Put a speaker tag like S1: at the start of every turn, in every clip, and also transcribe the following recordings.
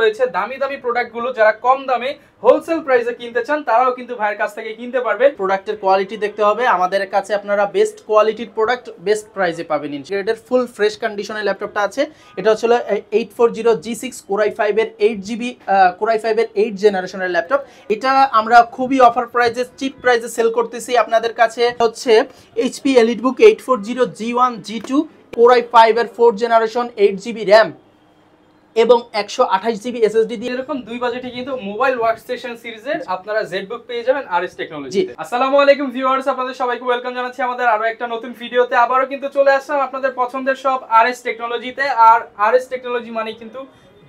S1: রয়েছে দামি দামি প্রোডাক্টগুলো যারা কম দামে হোলসেল প্রাইসে কিনতে চান তারাও কিন্তু ভাইয়ের কাছ থেকে
S2: কিনতে পারবেন প্রোডাক্টের কোয়ালিটি দেখতে হবে আমাদের কাছে আপনারা বেস্ট কোয়ালিটির প্রোডাক্ট বেস্ট প্রাইসে পাবেন ইনগ্রেডের ফুল ফ্রেশ কন্ডিশনের ল্যাপটপটা আছে এটা হচ্ছে eight four zero G six core i ফাইভের এইট জিবি কোরাই ফাইভের এইট জেনারেশনের ল্যাপটপ এটা আমরা খুবই অফার প্রাইসে চিপ প্রাইসে সেল করতেছি আপনাদের কাছে হচ্ছে HP elite book eight four zero G one G two core i ফাইভের four generation eight GB RAM এবং একশো আঠাশ জিবি এসএসডি
S1: দিয়ে এরকম দুই বাজেটে কিন্তু মোবাইল ওয়ার্ক স্টেশন সিরিজের আপনারা বুক পেয়ে যাবেন আর এস টেকনোলজি আসসালামু আলাইকুম ভিউয়ার্স আপনাদের সবাইকে ওয়েলকাম জানাচ্ছি আমাদের আরো একটা নতুন ভিডিওতে আবারও কিন্তু চলে আসলাম আপনাদের পছন্দের সব আর এস টেকনোলজিতে আর আর এস টেকনোলজি মানে কিন্তু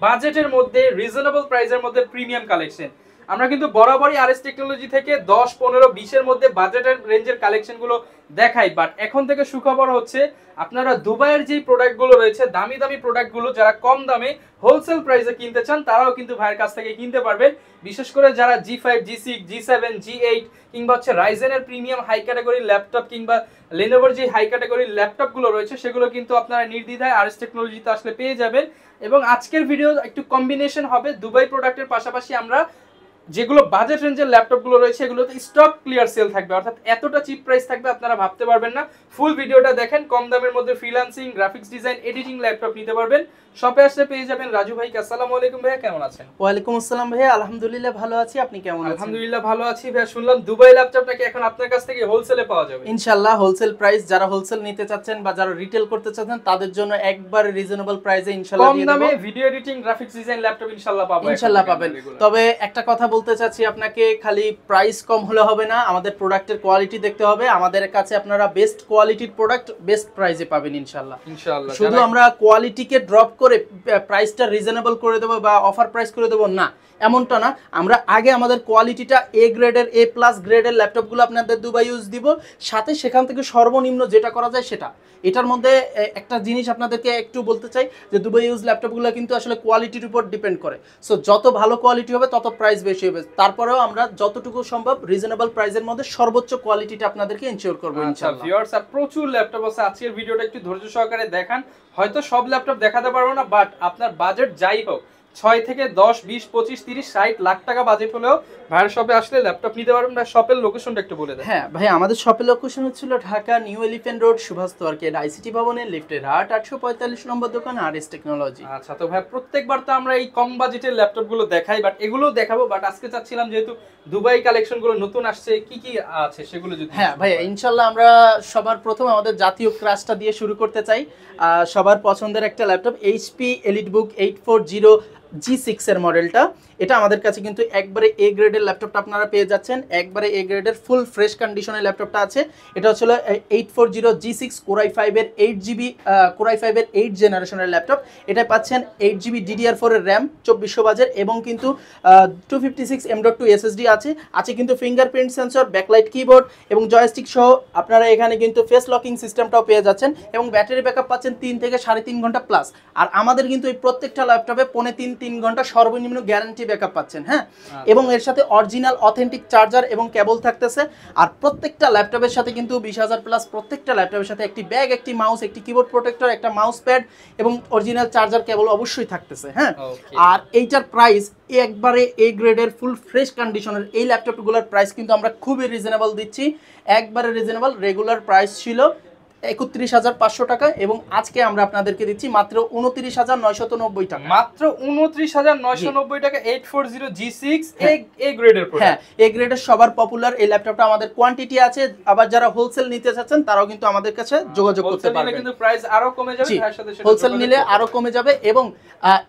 S1: বাজেটের মধ্যে রিজনেবল প্রাইসের মধ্যে প্রিমিয়াম কালেকশন আমরা কিন্তু বরাবরই আর এস টেকনোলজি থেকে দশ পনেরো বিশের মধ্যে বাজেটের রেঞ্জের কালেকশনগুলো দেখাই বাট এখন থেকে সুখবর হচ্ছে আপনারা দুবাইয়ের যে প্রোডাক্টগুলো রয়েছে দামি দামি প্রোডাক্টগুলো যারা কম দামে হোলসেল প্রাইসে কিনতে চান তারাও কিন্তু ভাইয়ের কাছ থেকে কিনতে পারবেন বিশেষ করে যারা G five G six G seven G eight কিংবা হচ্ছে রাইজেনের প্রিমিয়াম হাই ক্যাটাগরির ল্যাপটপ কিংবা লেনোভার যে হাই ক্যাটাগরির ল্যাপটপগুলো রয়েছে সেগুলো কিন্তু আপনারা নির্দ্বিধায় আর এস টেকনোলজিতে আসলে পেয়ে যাবেন এবং আজকের ভিডিও একটু কম্বিনেশন হবে দুবাই প্রোডাক্টের পাশাপাশি আমরা যেগুলো বাজেট রেঞ্জের ল্যাপটপগুলো রয়েছে এগুলোতে স্টক ক্লিয়ার সেল থাকবে অর্থাৎ এতটা চিপ প্রাইস থাকবে আপনারা ভাবতে পারবেন না ফুল ভিডিওটা দেখেন কম দামের মধ্যে freelancing graphics design editing laptop নিতে পারবেন শপে আসলে পেয়ে যাবেন রাজু ভাই আসসালামু আলাইকুম ভাইয়া কেমন আছেন
S2: ওয়ালাইকুম আসসালাম ভাইয়া আলহামদুলিল্লাহ ভালো আছি আপনি কেমন আছেন
S1: আলহামদুলিল্লাহ ভালো আছি ভাইয়া শুনলাম দুবাই ল্যাপটপ নাকি এখন আপনার কাছ থেকে হোলসেলে পাওয়া যাবে ইনশাআল্লাহ
S2: হোলসেল প্রাইস যারা হোলসেল নিতে চাচ্ছেন বা যারা রিটেল করতে চাচ্ছেন তাদের জন্য একবার রিজনেবল প্রাইসে ইনশাআল্লাহ কম দামে video editing graphics design laptop ইনশাআল্লাহ পাবেন ইনশাআল্লাহ পাবেন তবে একটা কথা বলতে চাচ্ছি আপনাকে খালি প্রাইস কম হলে হবে না আমাদের প্রোডাক্টের কোয়ালিটি দেখতে হবে আমাদের কাছে আপনারা বেস্ট কোয়ালিটির প্রোডাক্ট বেস্ট প্রাইসে পাবেন ইনশাল্লাহ ইনশাল্লাহ শুধু আমরা কোয়ালিটিকে ড্রপ করে প্রাইসটা রিজনেবল করে দেবো বা অফার প্রাইস করে দেবো না এমনটা না আমরা আগে আমাদের কোয়ালিটিটা এ গ্রেডের এ প্লাস গ্রেডের ল্যাপটপগুলো আপনাদের দুবাই ইউজ দিব সাথে সেখান থেকে সর্বনিম্ন যেটা করা যায় সেটা এটার মধ্যে একটা জিনিস আপনাদেরকে একটু বলতে চাই যে দুবাই ইউজ ল্যাপটপগুলো কিন্তু আসলে কোয়ালিটির উপর ডিপেন্ড করে সো যত ভালো কোয়ালিটি হবে তত প্রাইস বেশি বেশি হবে তারপরেও আমরা যতটুকু সম্ভব রিজনেবল প্রাইসের মধ্যে সর্বোচ্চ কোয়ালিটিটা আপনাদেরকে এনশিওর করব আচ্ছা, ইনশাআল্লাহ
S1: ভিউয়ার্স আর প্রচুর ল্যাপটপ আছে আজকের ভিডিওটা একটু ধৈর্য সহকারে দেখান হয়তো সব ল্যাপটপ দেখাতে পারবো না বাট আপনার বাজেট যাই হোক ছয় থেকে দশ বিশ পঁচিশ তিরিশ ষাট লাখ টাকা বাজেট হলেও ভাইয়ের শপে আসলে ল্যাপটপ নিতে পারবেন ভাই শপের
S2: লোকেশনটা একটু বলে দেয় হ্যাঁ ভাই আমাদের শপের লোকেশন হচ্ছিল Dhaka new elephant road Subhash তোয়ার্কের আইসিটি ভবনের লিফটের আট আটশো পঁয়তাল্লিশ নম্বর দোকান আর এস টেকনোলজি আচ্ছা তো ভাই প্রত্যেকবার তো আমরা এই কম
S1: বাজেটের ল্যাপটপগুলো দেখাই বাট এগুলোও দেখাবো বাট আজকে চাচ্ছিলাম যেহেতু দুবাই কালেকশনগুলো নতুন আসছে কি কি আছে সেগুলো যদি হ্যাঁ
S2: ভাই ইনশাল্লাহ আমরা সবার প্রথম আমাদের জাতীয় ক্রাশটা দিয়ে শুরু করতে চাই সবার পছন্দের একটা laptop HP elite book eight four zero G সিক্সের মডেলটা এটা আমাদের কাছে কিন্তু একবারে এ গ্রেডের ল্যাপটপটা আপনারা পেয়ে যাচ্ছেন একবারে এ গ্রেডের ফুল ফ্রেশ কন্ডিশনের ল্যাপটপটা আছে এটা হচ্ছিল eight four zero G six core i ফাইভের এইট জিবি কোরাই ফাইভের এইট জেনারেশনের ল্যাপটপ এটা পাচ্ছেন এইট জিবি ডিডিআর ফোরের র্যাম চব্বিশশো বাজের এবং কিন্তু two fifty six M dot two SSD আছে আছে কিন্তু ফিঙ্গারপ্রিন্ট সেন্সর ব্যাকলাইট কিবোর্ড এবং জয়স্টিক সহ আপনারা এখানে কিন্তু ফেস লকিং সিস্টেমটাও পেয়ে যাচ্ছেন এবং ব্যাটারি ব্যাকআপ পাচ্ছেন তিন থেকে সাড়ে তিন ঘন্টা প্লাস আর আমাদের কিন্তু এই প্রত্যেকটা ল্যাপটপে পৌনে তিন তিন ঘন্টা সর্বনিম্ন গ্যারান্টি ব্যাকআপ পাচ্ছেন হ্যাঁ আচ্ছা। এবং এর সাথে অরিজিনাল অথেন্টিক চার্জার এবং কেবল থাকতেছে আর প্রত্যেকটা ল্যাপটপের সাথে কিন্তু বিশ হাজার প্লাস প্রত্যেকটা ল্যাপটপের সাথে একটি ব্যাগ একটি মাউস একটি কিবোর্ড প্রোটেক্টর একটা মাউস প্যাড এবং অরিজিনাল চার্জার কেবল অবশ্যই থাকতেছে হ্যাঁ আর এইটার প্রাইস একবারে এ গ্রেডের ফুল ফ্রেশ কন্ডিশনের এই ল্যাপটপগুলোর প্রাইস কিন্তু আমরা খুবই রিজনেবল দিচ্ছি একবারে রিজনেবল রেগুলার প্রাইস ছিল একত্রিশ হাজার পাঁচশো টাকা এবং আজকে আমরা আপনাদেরকে দিচ্ছি মাত্র উনত্রিশ হাজার নয়শত নব্বই টাকা মাত্র উনত্রিশ হাজার নয়শো নব্বই টাকা eight four zero G six A গ্রেডের হ্যাঁ এ গ্রেডের হ্যাঁ, সবার পপুলার এই ল্যাপটপটা আমাদের কোয়ান্টিটি আছে আবার যারা হোলসেল নিতে চাচ্ছেন তারাও কিন্তু আমাদের কাছে হ্যাঁ, যোগাযোগ করতে পারবেন কিন্তু প্রাইস আরো কমে যাবে হোলসেল নিলে আরো কমে যাবে এবং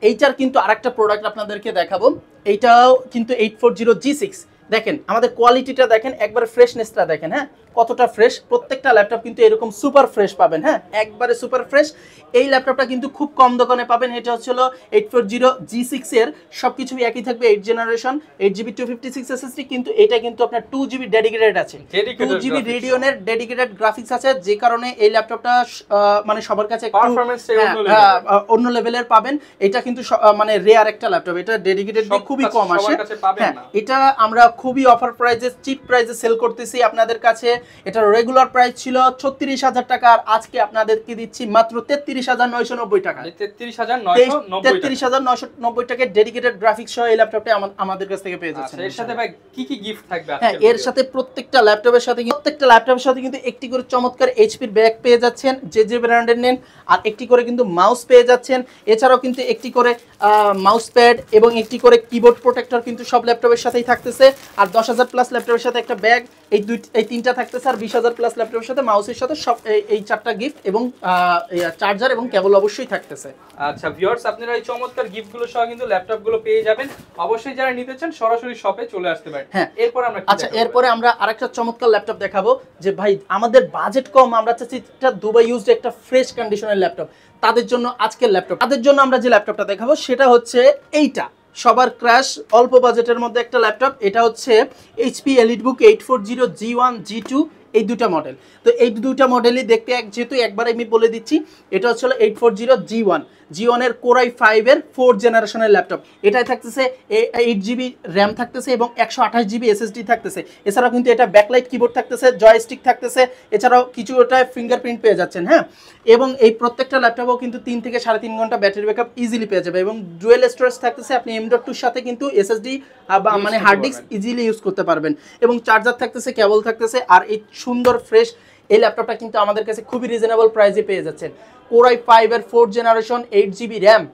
S2: এইটার কিন্তু আরেকটা প্রোডাক্ট আপনাদেরকে দেখাবো এইটাও কিন্তু eight four zero G six দেখেন আমাদের কোয়ালিটিটা দেখেন একবার ফ্রেশনেসটা দেখেন হ্যাঁ কতটা ফ্রেশ প্রত্যেকটা ল্যাপটপ কিন্তু এরকম সুপার ফ্রেশ পাবেন হ্যাঁ একবারে সুপার ফ্রেশ এই ল্যাপটপটা কিন্তু খুব কম দোকানে পাবেন এটা হচ্ছিল এইট ফোর জিরো জি সিক্সের সব কিছু একই থাকবে eight generation eight GB two fifty six S T কিন্তু এটা কিন্তু আপনার টু জিবি ডেডিকেটেড আছে টু জিবি রেডিওনের ডেডিকেটেড গ্রাফিক্স আছে যে কারণে এই ল্যাপটপটা মানে সবার কাছে হ্যাঁ, অন্য লেভেলের পাবেন এটা কিন্তু মানে রেয়ার একটা ল্যাপটপ এটা ডেডিকেটেড খুবই কম আসে হ্যাঁ এটা আমরা খুবই অফার প্রাইজে চিপ প্রাইজে সেল করতেছি আপনাদের কাছে এটার রেগুলার প্রাইস ছিল ছত্রিশ হাজার টাকা আর আজকে আপনাদেরকে দিচ্ছি মাত্র তেত্রিশ হাজার নয়শো নব্বই টাকা তেত্রিশ হাজার নয়শো নব্বই টাকা ডেডিকেটেড গ্রাফিক্স সহ এই ল্যাপটপটা আমাদের কাছ থেকে পেয়ে যাচ্ছে আচ্ছা, এর সাথে ভাই কি কি গিফট থাকবে হ্যাঁ এর সাথে প্রত্যেকটা ল্যাপটপের সাথে প্রত্যেকটা ল্যাপটপের সাথে কিন্তু একটি করে চমৎকার এইচপির ব্যাগ পেয়ে যাচ্ছেন যে যে ব্র্যান্ডের নেন আর একটি করে কিন্তু মাউস পেয়ে যাচ্ছেন এছাড়াও কিন্তু একটি করে মাউস প্যাড এবং একটি করে কিবোর্ড প্রোটেক্টর কিন্তু সব ল্যাপটপের সাথেই থাকতেছে আর দশ হাজার প্লাস ল্যাপটপের সাথে একটা ব্যাগ এই দুই এই তিনটা থাকে থাকতে স্যার বিশ হাজার প্লাস ল্যাপটপের সাথে মাউসের সাথে সব এই চারটা গিফট এবং চার্জার এবং কেবল অবশ্যই থাকতেছে
S1: আচ্ছা ভিউয়ার্স আপনারা এই চমৎকার গিফটগুলো সহ কিন্তু ল্যাপটপগুলো
S2: পেয়ে যাবেন অবশ্যই যারা নিতে চান সরাসরি শপে চলে আসতে পারেন হ্যাঁ এরপর আমরা আচ্ছা এরপরে আমরা আরেকটা চমৎকার ল্যাপটপ দেখাবো যে ভাই আমাদের বাজেট কম আমরা চাচ্ছি একটা দুবাই ইউজড একটা ফ্রেশ কন্ডিশনের ল্যাপটপ তাদের জন্য আজকের ল্যাপটপ তাদের জন্য আমরা যে ল্যাপটপটা দেখাবো সেটা হচ্ছে এইটা সবার ক্র্যাশ অল্প বাজেটের মধ্যে একটা ল্যাপটপ এটা হচ্ছে HP book eight four zero G one G two এই দুটা মডেল তো এই দুটা মডেলই দেখতে এক যেহেতু একবার আমি বলে দিচ্ছি এটা হচ্ছে eight four zero G one জিওনের কোরাই ফাইভের ফোর্থ জেনারেশনের ল্যাপটপ এটাই থাকতেছে এইট জিবি র্যাম থাকতেছে এবং একশো আঠাশ জিবি এসএসডি থাকতেছে এছাড়াও কিন্তু এটা ব্যাকলাইট কিবোর্ড থাকতেছে জয়স্টিক থাকতেছে এছাড়াও কিছু ওটা ফিঙ্গারপ্রিন্ট পেয়ে যাচ্ছেন হ্যাঁ এবং এই প্রত্যেকটা ল্যাপটপও কিন্তু তিন থেকে সাড়ে তিন ঘন্টা ব্যাটারি ব্যাকআপ ইজিলি পেয়ে যাবে এবং ডুয়েল স্টোরেজ থাকতেছে আপনি এম ডট টুর সাথে কিন্তু এসএসডি বা মানে হার্ড ডিস্ক ইজিলি ইউজ করতে পারবেন এবং চার্জার থাকতেছে কেবল থাকতেছে আর এই সুন্দর ফ্রেশ এই ল্যাপটপটা কিন্তু আমাদের কাছে খুবই রিজনেবল প্রাইসে পেয়ে যাচ্ছেন কোরাই ফাইভের four generation eight GB RAM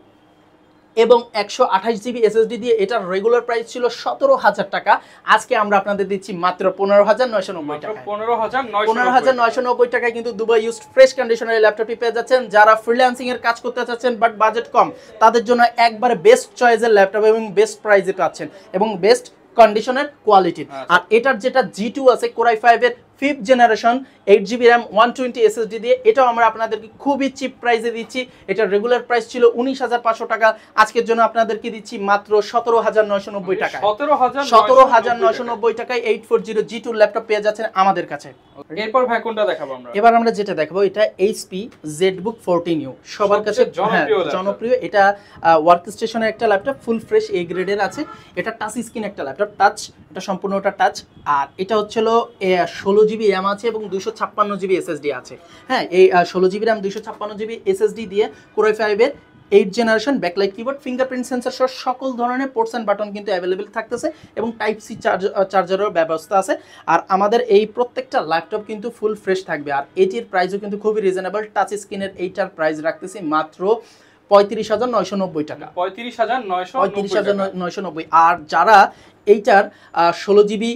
S2: এবং একশো আঠাশ জিবি এসএসডি দিয়ে এটার রেগুলার প্রাইস ছিল সতেরো হাজার টাকা আজকে আমরা আপনাদের দিচ্ছি মাত্র পনেরো হাজার নয়শো নব্বই টাকা পনেরো হাজার পনেরো হাজার নয়শো নব্বই টাকায় কিন্তু দুবাই ইউজ ফ্রেশ কন্ডিশনের ল্যাপটপটি পেয়ে যাচ্ছেন যারা ফ্রিল্যান্সিং এর কাজ করতে চাচ্ছেন বাট বাজেট কম তাদের জন্য একবার বেস্ট চয়েসের ল্যাপটপ এবং বেস্ট প্রাইসে পাচ্ছেন এবং বেস্ট কন্ডিশনের কোয়ালিটির আর এটার যেটা জি টু আছে কোরাই ফাইভের fifth generation eight GB RAM one twenty SSD দিয়ে এটাও আমরা আপনাদেরকে খুবই চিপ প্রাইসে দিচ্ছি এটা রেগুলার প্রাইস ছিল উনিশ হাজার পাঁচশো টাকা আজকের জন্য আপনাদেরকে দিচ্ছি মাত্র সতেরো হাজার নয়শো নব্বই মানে টাকা সতেরো হাজার নয়শো নব্বই টাকায় এইট ফোর জিরো জি টুর ল্যাপটপ পেয়ে যাচ্ছেন আমাদের কাছে এরপর ভাই কোনটা দেখাবো আমরা এবার আমরা যেটা দেখাবো এটা এইচপি বুক ফোরটিন ইউ সবার কাছে হ্যাঁ, জনপ্রিয় এটা ওয়ার্ক স্টেশনের একটা ল্যাপটপ ফুল ফ্রেশ এ গ্রেডের আছে এটা টাচ স্ক্রিন একটা ল্যাপটপ টাচ এটা সম্পূর্ণটা টাচ আর এটা হচ্ছিল ষোলো জিবি র্যাম আছে এবং দুশো ছাপ্পান্ন জিবি এসএসডি আছে হ্যাঁ এই ষোলো জিবি র্যাম দুশো ছাপ্পান্ন জিবি এসএসডি দিয়ে কোরআই ফাইভের eight generation backlight keyboard fingerprint sensor সহ সকল ধরনের পোর্টস অ্যান্ড বাটন কিন্তু অ্যাভেলেবেল থাকতেছে এবং টাইপ সি চার্জ চার্জারেরও ব্যবস্থা আছে আর আমাদের এই প্রত্যেকটা ল্যাপটপ কিন্তু ফুল ফ্রেশ থাকবে আর এটির প্রাইসও কিন্তু খুবই রিজনেবল টাচ স্ক্রিনের এইটার প্রাইস রাখতেছি মাত্র পঁয়ত্রিশ হাজার নয়শো নব্বই টাকা পঁয়ত্রিশ হাজার নয়শো পঁয়ত্রিশ হাজার নয়শো নব্বই আর যারা এইটার ষোলো জিবি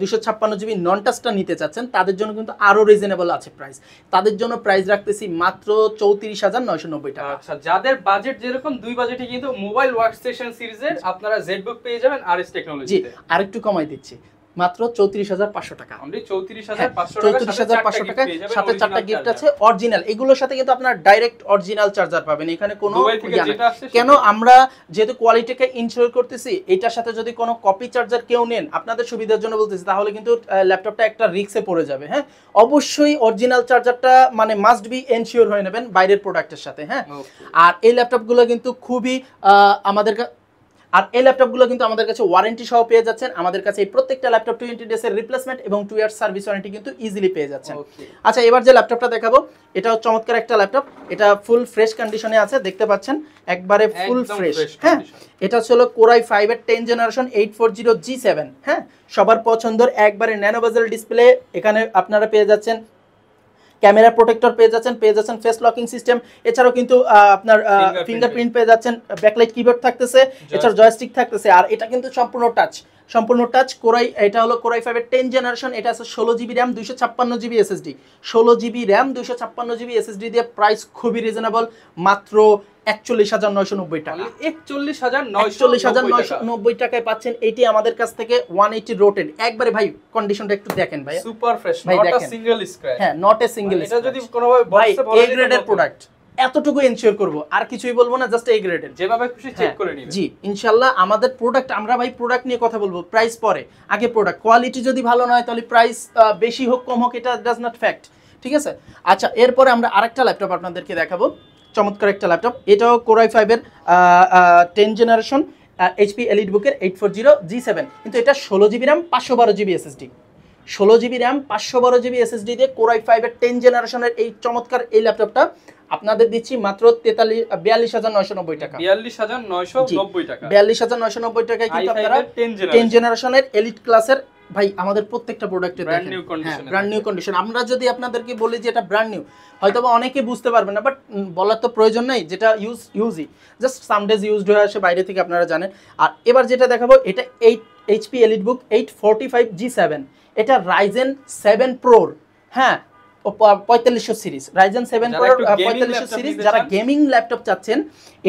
S2: দুশো ছাপ্পান্ন জিবি নন টাচটা নিতে চাচ্ছেন তাদের জন্য কিন্তু আরও রিজনেবল আছে প্রাইস তাদের জন্য প্রাইস রাখতেছি মাত্র চৌত্রিশ হাজার নয়শো নব্বই টাকা আচ্ছা
S1: যাদের বাজেট যেরকম দুই বাজেটে কিন্তু মোবাইল ওয়ার্ক স্টেশন সিরিজের আপনারা জেড বুক পেয়ে যাবেন আর এস টেকনোলজি
S2: আরেকটু কমাই দিচ্ছি মাত্র চৌত্রিশ হাজার পাঁচশো টাকা
S1: চৌত্রিশ হাজার পাঁচশো হ্যাঁ, টাকা সাথে চারটা গিফট
S2: আছে অরিজিনাল এগুলোর সাথে কিন্তু আপনার ডাইরেক্ট অরিজিনাল চার্জার পাবেন এখানে কোনো কেন আমরা যেহেতু কোয়ালিটিকে ইনশিওর করতেছি এটার সাথে যদি কোনো কপি চার্জার কেউ নেন আপনাদের সুবিধার জন্য বলতেছি তাহলে কিন্তু ল্যাপটপটা একটা রিক্সে পড়ে যাবে হ্যাঁ অবশ্যই অরিজিনাল চার্জারটা মানে মাস্ট বি এনশিওর হয়ে নেবেন বাইরের প্রোডাক্টের সাথে হ্যাঁ আর এই ল্যাপটপগুলো কিন্তু খুবই আমাদের আর এই ল্যাপটপগুলো কিন্তু আমাদের কাছে ওয়ারেন্টি সহ পেয়ে যাচ্ছেন আমাদের কাছে এই প্রত্যেকটা ল্যাপটপ টোয়েন্টি ডেসের রিপ্লেসমেন্ট এবং টু ইয়ার সার্ভিস ওয়ারেন্টি কিন্তু ইজিলি পেয়ে যাচ্ছেন আচ্ছা এবার যে ল্যাপটপটা দেখাবো এটা চমৎকার একটা ল্যাপটপ এটা ফুল ফ্রেশ কন্ডিশনে আছে দেখতে পাচ্ছেন একবারে ফুল ফ্রেশ হ্যাঁ এটা হলো কোরাই ফাইভ এর ten generation eight four zero G seven হ্যাঁ সবার পছন্দের একবারে ন্যানোবাজাল ডিসপ্লে এখানে আপনারা পেয়ে যাচ্ছেন ক্যামেরা প্রোটেক্টর পেয়ে যাচ্ছেন পেয়ে যাচ্ছেন ফেস লকিং সিস্টেম এছাড়াও কিন্তু আপনার ফিঙ্গারপ্রিন্ট পেয়ে যাচ্ছেন ব্যাকলাইট কিবোর্ড থাকতেছে এছাড়া জয়স্টিক থাকতেছে আর এটা কিন্তু সম্পূর্ণ টাচ সম্পূর্ণ টাচ কোরাই এটা হলো কোরাই ফাইভের টেন জেনারেশন এটা আছে ষোলো জিবি র্যাম দুইশো ছাপ্পান্ন জিবি এসএসডি ষোলো জিবি র্যাম দুইশো ছাপ্পান্ন জিবি এসএসডি দিয়ে প্রাইস খুবই রিজনেবল মাত্র একচল্লিশ হাজার নয়শো নব্বই টাকা একচল্লিশ হাজার একচল্লিশ হাজার নয়শো নব্বই টাকায় পাচ্ছেন এটি আমাদের কাছ থেকে ওয়ান এইটি রোটেড একবারে ভাই কন্ডিশনটা একটু দেখেন ভাই সুপার ফ্রেশ ভাই দেখেন সিঙ্গেল স্ক্র্যাচ হ্যাঁ নট এ সিঙ্গেল যদি কোনোভাবে ভাই এ গ্রেডের প্রোডাক্ট এতটুকু এনশিওর করব আর কিছুই বলবো না জাস্ট এই গ্রেডের যেভাবে খুশি চেক হ্যাঁ, করে নিবেন জি ইনশাআল্লাহ আমাদের প্রোডাক্ট আমরা ভাই প্রোডাক্ট নিয়ে কথা বলবো প্রাইস পরে আগে প্রোডাক্ট কোয়ালিটি যদি ভালো না হয় তাহলে প্রাইস বেশি হোক কম হোক এটা ডাজ নট ফ্যাক্ট ঠিক আছে আচ্ছা এরপরে আমরা আরেকটা ল্যাপটপ আপনাদেরকে দেখাবো চমৎকার একটা ল্যাপটপ এটাও কোরাই ফাইভের টেন জেনারেশন এইচপি এলিট বুকের eight four zero G seven কিন্তু এটা ষোলো জিবি র্যাম পাঁচশো বারো জিবি এসএসডি ষোলো জিবি র্যাম পাঁচশো বারো জিবি এসএসডি দিয়ে কোরাই ফাইভের টেন জেনারেশনের এই চমৎকার এই ল্যাপটপটা আপনাদের দিচ্ছি মাত্র তেতাল্লিশ বিয়াল্লিশ হাজার নয়শো নব্বই টাকা বিয়াল্লিশ হাজার নয়শো নব্বই টাকা বিয়াল্লিশ হাজার নয়শো নব্বই টাকায় কিন্তু আপনারা টেন জেনারেশনের এলিট ক্লাসের ভাই আমাদের প্রত্যেকটা প্রোডাক্টে brand new condition brand new condition আমরা যদি আপনাদেরকে বলি যে এটা ব্র্যান্ড নিউ হয়তো বা অনেকে বুঝতে পারবেন না বাট বলার তো প্রয়োজন নেই যেটা ইউজ ইউজই জাস্ট ডেজ ইউজড হয়ে আসে বাইরে থেকে আপনারা জানেন আর এবার যেটা দেখাবো এটা eight HP elite book eight forty five G seven এটা রাইজেন সেভেন প্রোর হ্যাঁ পঁয়তাল্লিশশো সিরিজ রাইজেন সেভেন প্রোর পঁয়তাল্লিশশো সিরিজ যারা গেমিং ল্যাপটপ চাচ্ছেন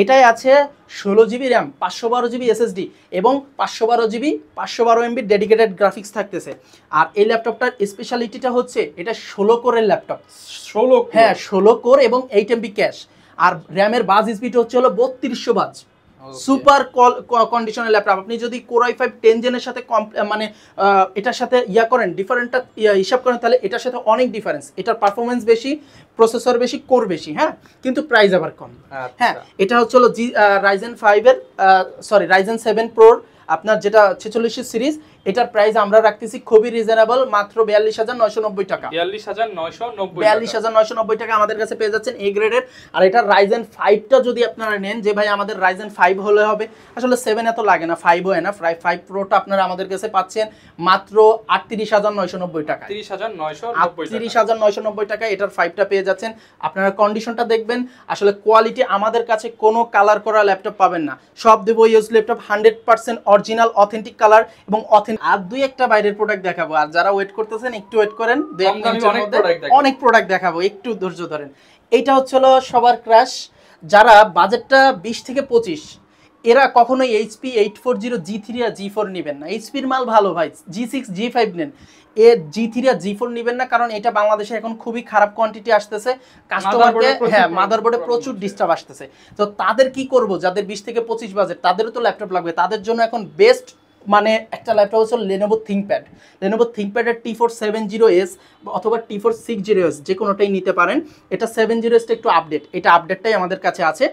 S2: এটাই আছে ষোলো জিবি র্যাম পাঁচশো বারো জিবি এসএসডি এবং পাঁচশো বারো জিবি পাঁচশো বারো এমবির ডেডিকেটেড গ্রাফিক্স থাকতেছে আর এই ল্যাপটপটার স্পেশালিটিটা হচ্ছে এটা ষোলো কোরের ল্যাপটপ ষোলো হ্যাঁ ষোলো কোর এবং এইট এমবি ক্যাশ আর র্যামের বাজ স্পিড হচ্ছে হলো বত্রিশশো বাজ সুপার কন্ডিশনের ল্যাপটপ আপনি যদি কোরাই ফাইভ টেন জেনের সাথে মানে এটার সাথে ইয়া করেন ডিফারেন্টটা হিসাব করেন তাহলে এটার সাথে অনেক ডিফারেন্স এটার পারফরমেন্স বেশি প্রসেসর বেশি কোর বেশি হ্যাঁ কিন্তু প্রাইস আবার কম আচ্ছা। হ্যাঁ এটা হচ্ছে হলো জি রাইজেন ফাইভের সরি রাইজেন সেভেন প্রোর আপনার যেটা ছেচল্লিশের সিরিজ এটার প্রাইস আমরা রাখতেছি খুবই রিজনেবল মাত্র বিয়াল্লিশ হাজার নয়শো নব্বই টাকা
S1: বিয়াল্লিশ হাজার নয়শো
S2: নব্বই বিয়াল্লিশ হাজার নয়শো নব্বই টাকা আমাদের কাছে পেয়ে যাচ্ছেন এ গ্রেডের আর এটা রাইজেন ফাইভটা যদি আপনারা নেন যে ভাই আমাদের রাইজেন ফাইভ হলে হবে আসলে সেভেন এত লাগে না ফাইভ হয় না প্রায় ফাইভ প্রোটা আপনারা আমাদের কাছে পাচ্ছেন মাত্র আটত্রিশ হাজার নয়শো নব্বই টাকা তিরিশ হাজার নয়শো তিরিশ হাজার নয়শো নব্বই টাকা এটার ফাইভটা পেয়ে যাচ্ছেন আপনারা কন্ডিশনটা দেখবেন আসলে কোয়ালিটি আমাদের কাছে কোনো কালার করা ল্যাপটপ পাবেন না সব দেবো use laptop hundred percent original authentic colour এবং আর দুই একটা বাইরের প্রোডাক্ট দেখাবো আর যারা ওয়েট করতেছেন একটু ওয়েট করেন অনেক প্রোডাক্ট দেখাবো একটু ধৈর্য ধরেন সবার ক্রাশ যারা বাজেটটা বিশ থেকে পঁচিশ এরা কখনোই HP eight four zero G three আর জি ফোর নেবেন না এইচপির মাল ভালো ভাই জি সিক্স জি ফাইভ নেন এ জি থ্রি আর জি ফোর নেবেন না কারণ এটা বাংলাদেশে এখন খুবই খারাপ কোয়ান্টিটি আসতেছে কাস্টমারকে হ্যাঁ মাদারবোর্ডে প্রচুর ডিস্টার্ব আসতেছে তো তাদের কি করব যাদের বিশ থেকে পঁচিশ বাজেট তাদেরও তো ল্যাপটপ লাগবে তাদের জন্য এখন বেস্ট মানে একটা ল্যাপটপ হচ্ছে লেনোভো থিঙ্কপ্যাড লেনোভো থিঙ্কপ্যাডের T four seven zero S অথবা T four six zero S যে কোনোটাই নিতে পারেন এটা সেভেন জিরো এসটা একটু আপডেট এটা আপডেটটাই আমাদের কাছে আছে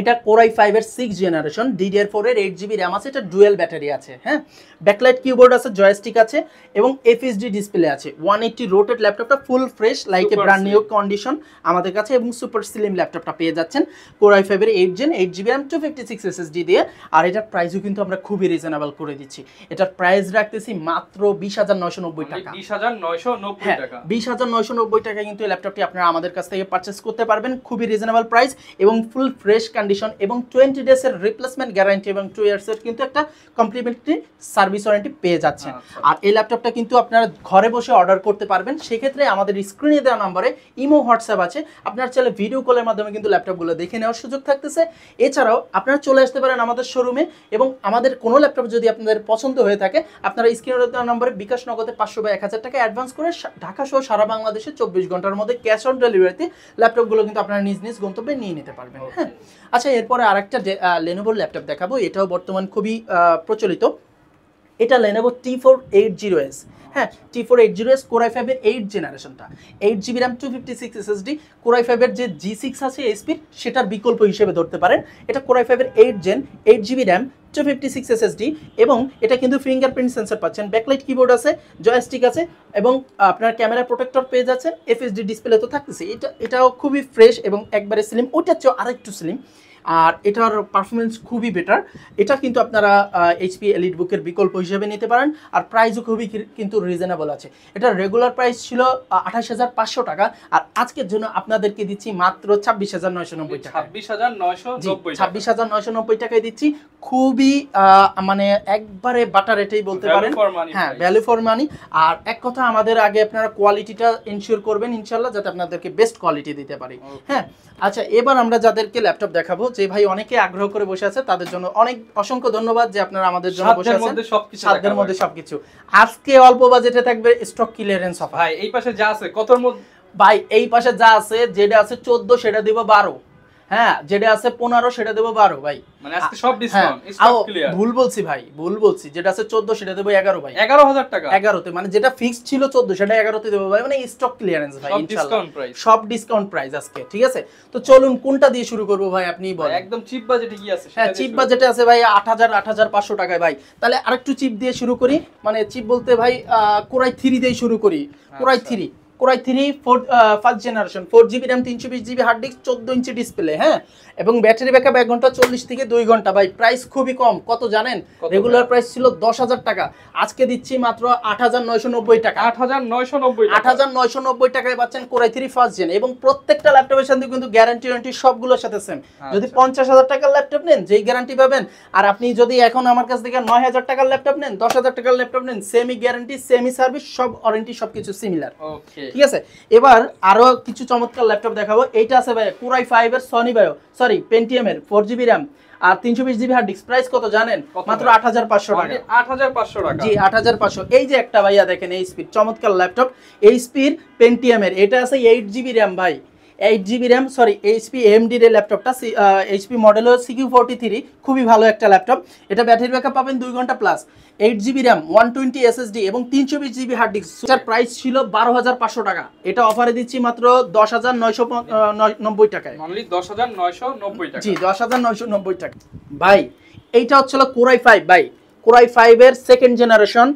S2: এটা কোরাই ফাইভের সিক্স জেনারেশন ডিডিআর ফোরের এইট জিবি র্যাম আছে এটা ডুয়েল ব্যাটারি আছে হ্যাঁ ব্যাকলাইট কিবোর্ড আছে জয়স্টিক আছে এবং এফএসডি ডিসপ্লে আছে ওয়ান এইটটি রোটেড ল্যাপটপটা full fresh like a brand new condition আমাদের কাছে এবং সুপার স্লিম ল্যাপটপটা পেয়ে যাচ্ছেন কোরাই ফাইভের eight gen eight GB RAM two fifty six SSD দিয়ে আর এটার প্রাইসও কিন্তু আমরা খুবই রিজনেবল করে দিচ্ছি এটার প্রাইস রাখতেছি মাত্র বিশ হাজার নয়শো নব্বই মানে টাকা বিশ হাজার নয়শো নব্বই হ্যাঁ, টাকা বিশ হাজার নয়শো নব্বই টাকা কিন্তু ল্যাপটপটি আপনারা আমাদের কাছ থেকে পারচেস করতে পারবেন খুবই রিজনেবল প্রাইস এবং ফুল ফ্রেশ কন্ডিশন এবং টোয়েন্টি ডেসের রিপ্লেসমেন্ট গ্যারান্টি এবং টু ইয়ার্সের কিন্তু একটা কমপ্লিমেন্টারি সার্ভিস ওয়ারেন্টি পেয়ে যাচ্ছেন আচ্ছা। আর এই ল্যাপটপটা কিন্তু আপনারা ঘরে বসে অর্ডার করতে পারবেন সেক্ষেত্রে আমাদের স্ক্রিনে দেওয়া নম্বরে ইমো হোয়াটসঅ্যাপ আছে আপনার চলে ভিডিও কলের মাধ্যমে কিন্তু ল্যাপটপগুলো দেখে নেওয়ার সুযোগ থাকতেছে এছাড়াও আপনারা চলে আসতে পারেন আমাদের শোরুমে এবং আমাদের কোনো ল্যাপটপ যদি আপনাদের পছন্দ হয়ে থাকে আপনারা স্ক্রিনে দেওয়া নম্বরে বিকাশ নগদে পাঁচশো বা এক হাজার টাকা অ্যাডভান্স করে ঢাকা সহ সারা বাংলাদেশে চব্বিশ ঘন্টার মধ্যে ক্যাশ অন ডেলিভারিতে ল্যাপটপগুলো কিন্তু আপনারা নিজ নিজ গন্তব্যে নিয়ে নিতে পারবেন হ্যাঁ আচ্ছা এরপরে আর একটা লেনোভোর ল্যাপটপ দেখাবো এটাও বর্তমান খুবই প্রচলিত এটা Lenovo T four eight zero S হ্যাঁ T four eight zero S core i ফাইভের এইট জেনারেশনটা eight GB RAM two fifty six S SSD core i ফাইভের যে জি সিক্স আছে এসপির সেটার বিকল্প হিসেবে ধরতে পারেন এটা কোরাই ফাইভের eight gen eight GB RAM একশো ফিফটি সিক্স এসএসডি এবং এটা কিন্তু ফিঙ্গারপ্রিন্ট সেন্সর পাচ্ছেন ব্যাকলাইট কিবোর্ড আছে জয়স্টিক আছে এবং আপনার ক্যামেরা প্রোটেক্টর পেয়ে আছে এফএসডি ডিসপ্লে তো থাকতেছে এটা এটাও খুবই ফ্রেশ এবং একবারে স্লিম ওইটার চেয়েও আরেকটু স্লিম আর এটার পারফরমেন্স খুবই বেটার এটা কিন্তু আপনারা এইচপি এলিট বুকের বিকল্প হিসেবে নিতে পারেন আর প্রাইসও খুবই কিন্তু রিজনেবল আছে এটার রেগুলার প্রাইস ছিল আঠাশ হাজার পাঁচশো টাকা আর আজকের জন্য আপনাদেরকে দিচ্ছি মাত্র ছাব্বিশ হাজার নয়শো নব্বই টাকা ছাব্বিশ হাজার নয়শো নব্বই টাকায় দিচ্ছি খুবই মানে একবারে বাটার এটাই বলতে পারেন হ্যাঁ ভ্যালু ফর মানি আর এক কথা আমাদের আগে আপনারা কোয়ালিটিটা ইনশিওর করবেন ইনশাল্লাহ যাতে আপনাদেরকে বেস্ট কোয়ালিটি দিতে পারি হ্যাঁ আচ্ছা এবার আমরা যাদেরকে ল্যাপটপ দেখাবো যে ভাই অনেকে আগ্রহ করে বসে আছে তাদের জন্য অনেক অসংখ্য ধন্যবাদ যে আপনারা আমাদের জন্য বসে আছেন সাধ্যের মধ্যে সবকিছু আজকে অল্প বাজেটে থাকবে স্টক ক্লিয়ারেন্স অফ ভাই এই পাশে যা আছে কত মধ্যে ভাই এই পাশে যা আছে যেটা আছে চোদ্দ সেটা দিব বারো হ্যাঁ যেটা আছে পনেরো সেটা দেবো বারো ভাই মানে সব ডিসকাউন্ট হ্যাঁ, ভুল বলছি ভাই ভুল বলছি যেটা আছে চোদ্দ সেটা দেবো এগারো ভাই এগারো হাজার টাকা এগারোতে মানে যেটা ফিক্স ছিল চোদ্দ সেটা এগারোতে দেবো ভাই মানে স্টক ক্লিয়ারেন্স ভাই সব ডিসকাউন্ট প্রাইস আজকে ঠিক আছে তো চলুন কোনটা দিয়ে শুরু করবো ভাই আপনি বলেন একদম চিপ বাজেটে কি আছে হ্যাঁ চিপ বাজেটে আছে ভাই আট হাজার আট হাজার পাঁচশো টাকায় ভাই তাহলে আরেকটু চিপ দিয়ে শুরু করি মানে চিপ বলতে ভাই কোরাই থ্রি দিয়ে শুরু করি আচ্ছা। Core i three core i three four first generation four GB RAM তিনশো বিশ জিবি হার্ড ডিস্ক চোদ্দো ইঞ্চি ডিসপ্লে হ্যাঁ এবং ব্যাটারি ব্যাকআপ এক ঘন্টা চল্লিশ থেকে দুই ঘন্টা ভাই প্রাইস খুবই কম কত জানেন রেগুলার প্রাইস ছিল দশ হাজার টাকা আজকে দিচ্ছি মাত্র আট হাজার নয়শো নব্বই টাকা আট হাজার নয়শো নব্বই আট হাজার নয়শো নব্বই টাকায় পাচ্ছেন কোরাই থ্রি ফার্স্ট জেন এবং প্রত্যেকটা ল্যাপটপের সাথে কিন্তু গ্যারান্টি ওয়ারেন্টি সবগুলোর সাথে সেম আচ্ছা। যদি পঞ্চাশ হাজার টাকার ল্যাপটপ নেন যেই গ্যারান্টি পাবেন আর আপনি যদি এখন আমার কাছ থেকে নয় হাজার টাকার ল্যাপটপ নেন দশ হাজার টাকার ল্যাপটপ নেন সেমি গ্যারান্টি সেমি সার্ভিস সব ওয়ারেন্টি সবকিছু সিমিলার ওকে ঠিক আছে এবার আরো কিছু চমৎকার ল্যাপটপ দেখাবো এইটা আছে ভাই কুরাই ফাইভ এর সনি ভাই সরি পেন্টিএম এর ফোর জিবি র্যাম আর তিনশো বিশ জিবি হার্ড ডিস্ক প্রাইস কত জানেন মাত্র আট হাজার পাঁচশো টাকা আট হাজার পাঁচশো জি আট হাজার পাঁচশো এই যে একটা ভাইয়া দেখেন এই স্পিড চমৎকার ল্যাপটপ এই স্পিড পেন্টিএম এর এটা আছে এইট জিবি র্যাম ভাই eight GB RAM sorry HP এমডির এই ল্যাপটপটা এইচপি মডেল হলো সিকিউ ফোরটি থ্রি খুবই ভালো একটা ল্যাপটপ এটা ব্যাটারি ব্যাকআপ পাবেন দুই ঘন্টা plus eight GB RAM one twenty SSD এবং তিনশো বিশ জিবি হার্ড ডিস্ক যার প্রাইস ছিল বারো হাজার পাঁচশো টাকা এটা অফারে দিচ্ছি মাত্র দশ হাজার নয়শো নব্বই টাকায় দশ হাজার নয়শো নব্বই টাকা জি দশ হাজার নয়শো নব্বই টাকা ভাই এইটা হচ্ছিল কোরাই ফাইভ ভাই কোরাই ফাইভের সেকেন্ড জেনারেশন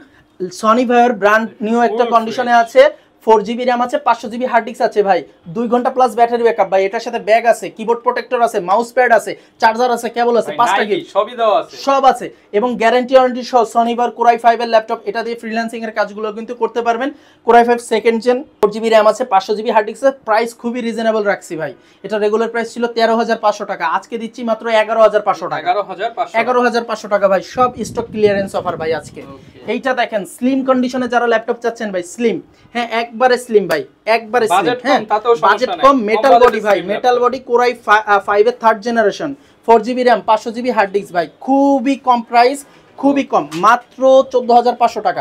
S2: সনি ভাইয়ের ব্র্যান্ড নিউ একটা কন্ডিশনে আছে ফোর জিবি র্যাম আছে পাঁচশো জিবি হার্ড ডিস্ক আছে ভাই দুই ঘন্টা প্লাস ব্যাটারি ব্যাকআপ ভাই এটার সাথে ব্যাগ আছে কিবোর্ড প্রোটেক্টর আছে মাউস প্যাড আছে চার্জার আছে কেবল আছে পাঁচটা কি সবই দেওয়া আছে সব আছে এবং গ্যারান্টি ওয়ারেন্টি সহ শনিবার কোরাই ফাইভের ল্যাপটপ এটা দিয়ে ফ্রিল্যান্সিং এর কাজগুলো কিন্তু করতে পারবেন core i five second gen four GB RAM আছে পাঁচশো জিবি হার্ড আছে প্রাইস খুবই রিজনেবল রাখছি ভাই এটা রেগুলার প্রাইস ছিল তেরো হাজার পাঁচশো টাকা আজকে দিচ্ছি মাত্র এগারো হাজার পাঁচশো টাকা এগারো হাজার পাঁচশো টাকা ভাই সব স্টক ক্লিয়ারেন্স অফার ভাই আজকে এইটা দেখেন স্লিম কন্ডিশনে যারা ল্যাপটপ চাচ্ছেন ভাই স্লিম হ্যাঁ এক একবারে স্লিম ভাই একবারে স্লিম হ্যাঁ বাজেট কম মেটাল বডি ভাই মেটাল বডি কোরাই 5 এর third generation 4GB RAM 500GB hard disk ভাই খুবই কম প্রাইস খুবই কম মাত্র 14500 টাকা পাঁচশো টাকা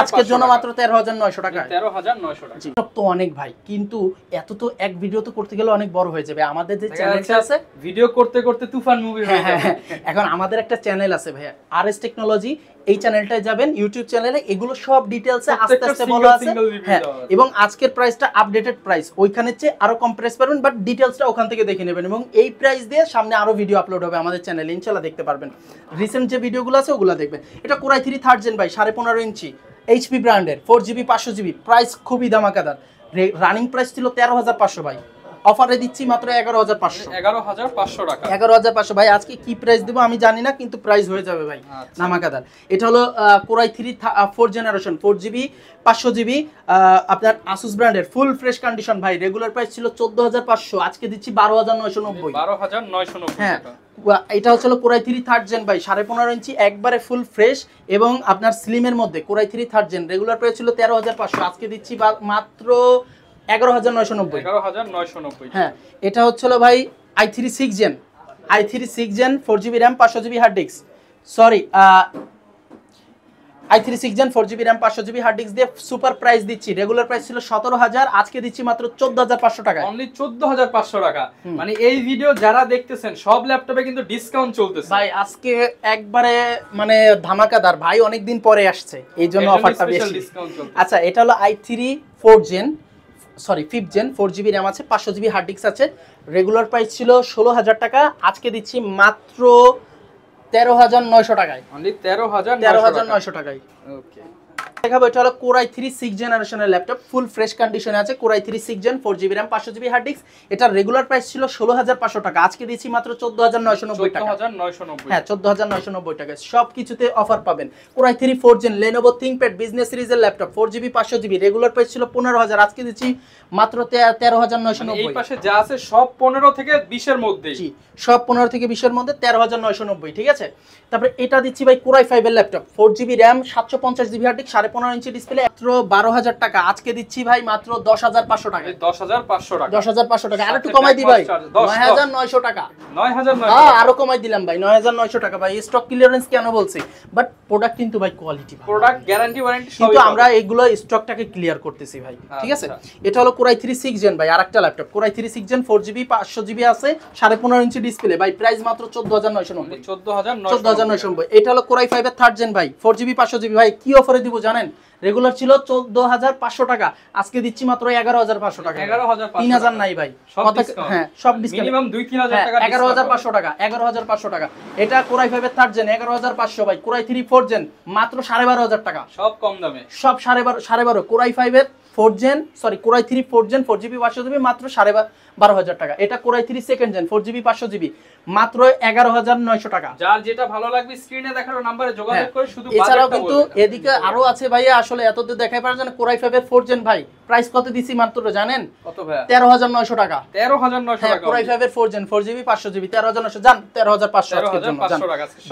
S2: আজকের জন্য মাত্র 13900 টাকা 13900 টাকা সব তো অনেক ভাই কিন্তু এত তো এক ভিডিও তো করতে গেলে অনেক বড় হয়ে যাবে আমাদের যে চ্যানেল আছে ভিডিও করতে করতে তুফান মুভি হয়ে হ্যাঁ, হ্যাঁ, যাবে হ্যাঁ। এখন আমাদের একটা চ্যানেল আছে ভাই আরএস টেকনোলজি এই চ্যানেলটায় যাবেন ইউটিউব চ্যানেলে এগুলো সব ডিটেলসে আস্তে আস্তে বলা আছে হ্যাঁ এবং আজকের প্রাইসটা আপডেটেড প্রাইস ওইখানে চেয়ে আরো কম প্রাইস পাবেন বাট ডিটেলসটা ওখান থেকে দেখে নেবেন এবং এই প্রাইস দিয়ে সামনে আরো ভিডিও আপলোড হবে আমাদের চ্যানেলে ইনশাল্লাহ দেখতে পারবেন রিসেন্ট যে ভিডিওগুলো আছে ওগুলো দেখবেন এটা কোরাই থ্রি থার্ড জেন ভাই সাড়ে পনেরো ইঞ্চি এইচপি ব্র্যান্ডের ফোর জিবি পাঁচশো জিবি প্রাইস খুবই ধামাকাদার রানিং প্রাইস ছিল তেরো হাজার পাঁচশো ভাই অফারে দিচ্ছি মাত্র এগারো হাজার পাঁচশো এগারো হাজার পাঁচশো টাকা এগারো হাজার পাঁচশো ভাই আজকে কি প্রাইস দেবো আমি জানি না কিন্তু প্রাইস হয়ে যাবে ভাই আচ্ছা। ধামাকাদার এটা হলো core i three four generation four GB পাঁচশো জিবি আপনার আসুস ব্র্যান্ডের ফুল ফ্রেশ কন্ডিশন ভাই রেগুলার প্রাইস ছিল চোদ্দ হাজার পাঁচশো আজকে দিচ্ছি বারো হাজার নয়শো নব্বই বারো হাজার নয়শো নব্বই হ্যাঁ এটা হচ্ছিল কোরাই থ্রি থার্ড জেন ভাই সাড়ে পনেরো ইঞ্চি একবারে ফুল ফ্রেশ এবং আপনার স্লিমের মধ্যে core i three third gen regular price ছিল তেরো হাজার পাঁচশো আজকে দিচ্ছি মাত্র এগারো হাজার নয়শো নব্বই হ্যাঁ এটা হচ্ছিল ভাই i three six gen i three six gen four GB RAM পাঁচশো GB hard disk sorry i three six gen four GB RAM পাঁচশো জিবি হার্ড ডিস্ক দিয়ে সুপার প্রাইস দিচ্ছি রেগুলার প্রাইস ছিল সতেরো হাজার আজকে দিচ্ছি মাত্র চোদ্দ হাজার পাঁচশো টাকা অনলি চোদ্দ হাজার পাঁচশো টাকা মানে এই ভিডিও যারা দেখতেছেন সব ল্যাপটপে কিন্তু ডিসকাউন্ট চলতেছে ভাই আজকে একবারে মানে ধামাকাদার ভাই অনেকদিন পরে আসছে এই জন্য অফারটা বেশি আচ্ছা এটা হলো i three four gen sorry fifth gen four GB RAM আছে পাঁচশো জিবি হার্ড ডিস্ক আছে রেগুলার প্রাইস ছিল ষোলো হাজার টাকা আজকে দিচ্ছি মাত্র তেরো হাজার নয়শো টাকায় তেরো হাজার তেরো হাজার নয়শো টাকায় ওকে দেখাবো এটা হলো কোরাই থ্রি সিক্স জেনারেশনের ল্যাপটপ ফুল ফ্রেশ কন্ডিশনে আছে core i three six gen four GB RAM পাঁচশো জিবি হার্ড ডিস্ক এটা রেগুলার প্রাইস ছিল ষোলো হাজার পাঁচশো টাকা আজকে দিয়েছি মাত্র চোদ্দ হাজার নয়শো নব্বই টাকা হ্যাঁ চোদ্দ হাজার নয়শো নব্বই টাকা সব কিছুতে অফার পাবেন core i three four gen Lenovo ThinkPad business সিরিজের ল্যাপটপ ফোর জিবি পাঁচশো জিবি রেগুলার প্রাইস ছিল পনেরো হাজার আজকে দিচ্ছি মাত্র তেরো হাজার নয়শো নব্বই মানে পাশে যা আছে সব পনেরো থেকে বিশের মধ্যে সব পনেরো থেকে বিশের মধ্যে তেরো হাজার নয়শো নব্বই ঠিক আছে তারপরে এটা দিচ্ছি ভাই কোরাই ফাইভের ল্যাপটপ ফোর জিবি র্যাম সাতশো পঞ্চাশ জিবি হার্ড ডিস্ক সাড়ে সাড়ে পনেরো ইঞ্চি ডিসপ্লে মাত্র বারো হাজার টাকা আজকে দিচ্ছি ভাই মাত্র দশ হাজার পাঁচশো টাকা দশ হাজার পাঁচশো টাকা দশ হাজার পাঁচশো টাকা আর একটু কমাই ভাই নয় হাজার নয়শো টাকা নয় হাজার হ্যাঁ, আরো কমাই দিলাম ভাই নয় হাজার নয়শো টাকা ভাই স্টক ক্লিয়ারেন্স কেন বলছি বাট প্রোডাক্ট কিন্তু ভাই কোয়ালিটি প্রোডাক্ট গ্যারান্টি ওয়ারেন্টি কিন্তু আমরা এগুলো স্টকটাকে ক্লিয়ার করতেছি ভাই ঠিক আছে আচ্ছা। এটা হলো কোরাই থ্রি সিক্স জেন ভাই আর একটা laptop core i three six gen four GB পাঁচশো জিবি আছে সাড়ে পনেরো ইঞ্চি ডিসপ্লে ভাই প্রাইস মাত্র চোদ্দ হাজার নয়শো নব্বই চোদ্দ হাজার চোদ্দ হাজার নয়শো নব্বই এটা হলো কোরাই ফাইভের থার্ড জেন ভাই ফোর জিবি পাঁচশো জিবি ভাই কি অফারে দিব জানেন জানেন রেগুলার ছিল চোদ্দ পাঁচশো টাকা আজকে দিচ্ছি মাত্র এগারো হাজার পাঁচশো টাকা তিন হাজার নাই ভাই হ্যাঁ সব হ্যাঁ, এগারো হাজার পাঁচশো টাকা এগারো হাজার পাঁচশো টাকা এটা কোরাই ফাইভের থার্ড জেন এগারো হাজার পাঁচশো ভাই কোরাই থ্রি ফোর জেন মাত্র সাড়ে বারো হাজার টাকা সব কম দামে সব সাড়ে বারো সাড়ে বারো কোরাই ফাইভের four gen sorry core i three four gen four GB পাঁচশো জিবি মাত্র সাড়ে বারো বারো হাজার টাকা এটা three second gen four GB পাঁচশো জিবি মাত্র এগারো হাজার নয়শো টাকা
S1: যার যেটা ভালো লাগবে স্ক্রিনে দেখানো নাম্বারে যোগাযোগ হ্যাঁ। করে শুধু এছাড়াও কিন্তু
S2: এদিকে আরো আছে আসলে দেখাই পারেন ফাইভের ফোর জেন ভাই প্রাইস কত দিছি মাত্র জানেন তেরো হাজার নয়শো টাকা তেরো হাজার নয়শো হ্যাঁ, টাকা ফাইভের ফোর জেন ফোর জিবি পাঁচশো জিবি তেরো হাজার নয়শো তেরো হাজার পাঁচশো আজকের জন্য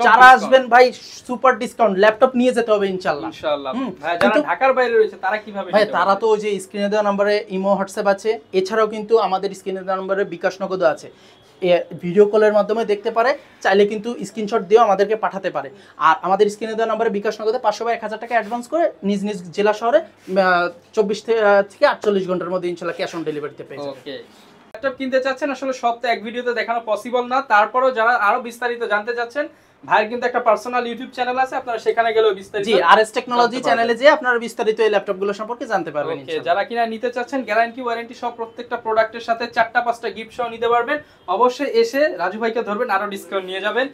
S2: যারা আসবেন ভাই সুপার ডিসকাউন্ট ল্যাপটপ নিয়ে যেতে হবে ইনশাল্লাহ ঢাকার বাইরে রয়েছে তারা কিভাবে ভাই তারা তো ওই যে স্ক্রিনে দেওয়া নাম্বারে ইমো হোয়াটসঅ্যাপ আছে এছাড়াও কিন্তু আমাদের স্ক্রিনে স্ক্রিনে নম্বরে বিকাশ নগদও আছে ভিডিও কলের মাধ্যমে দেখতে পারে চাইলে কিন্তু স্ক্রিনশট দিয়েও আমাদেরকে পাঠাতে পারে আর আমাদের স্ক্রিনে দেওয়া নম্বরে বিকাশ নগদে পাঁচশো বা এক হাজার টাকা অ্যাডভান্স করে নিজ নিজ জেলা শহরে চব্বিশ থেকে আটচল্লিশ ঘন্টার মধ্যে ইনশাল্লাহ ক্যাশ অন ডেলিভারিতে পেয়ে ল্যাপটপ কিনতে চাচ্ছেন আসলে সব
S1: তো এক ভিডিওতে দেখানো পসিবল না তারপরও যারা আরও বিস্তারিত জানতে চাচ্ছেন ভাইয়ের কিন্তু একটা পার্সোনাল ইউটিউব চ্যানেল আছে সেখানে টেকনোলজি
S2: বিস্তারিত এই সম্পর্কে জানতে পারবেন
S1: যারা কিনা নিতে চাচ্ছেন গ্যারান্টি ওয়ারেন্টি সব প্রত্যেকটা সাথে চারটা পাঁচটা গিফট নিতে পারবেন অবশ্যই এসে রাজু ভাইকে ধরবেন আরো ডিসকাউন্ট নিয়ে যাবেন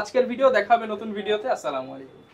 S1: আজকের ভিডিও দেখা নতুন ভিডিওতে আসসালামু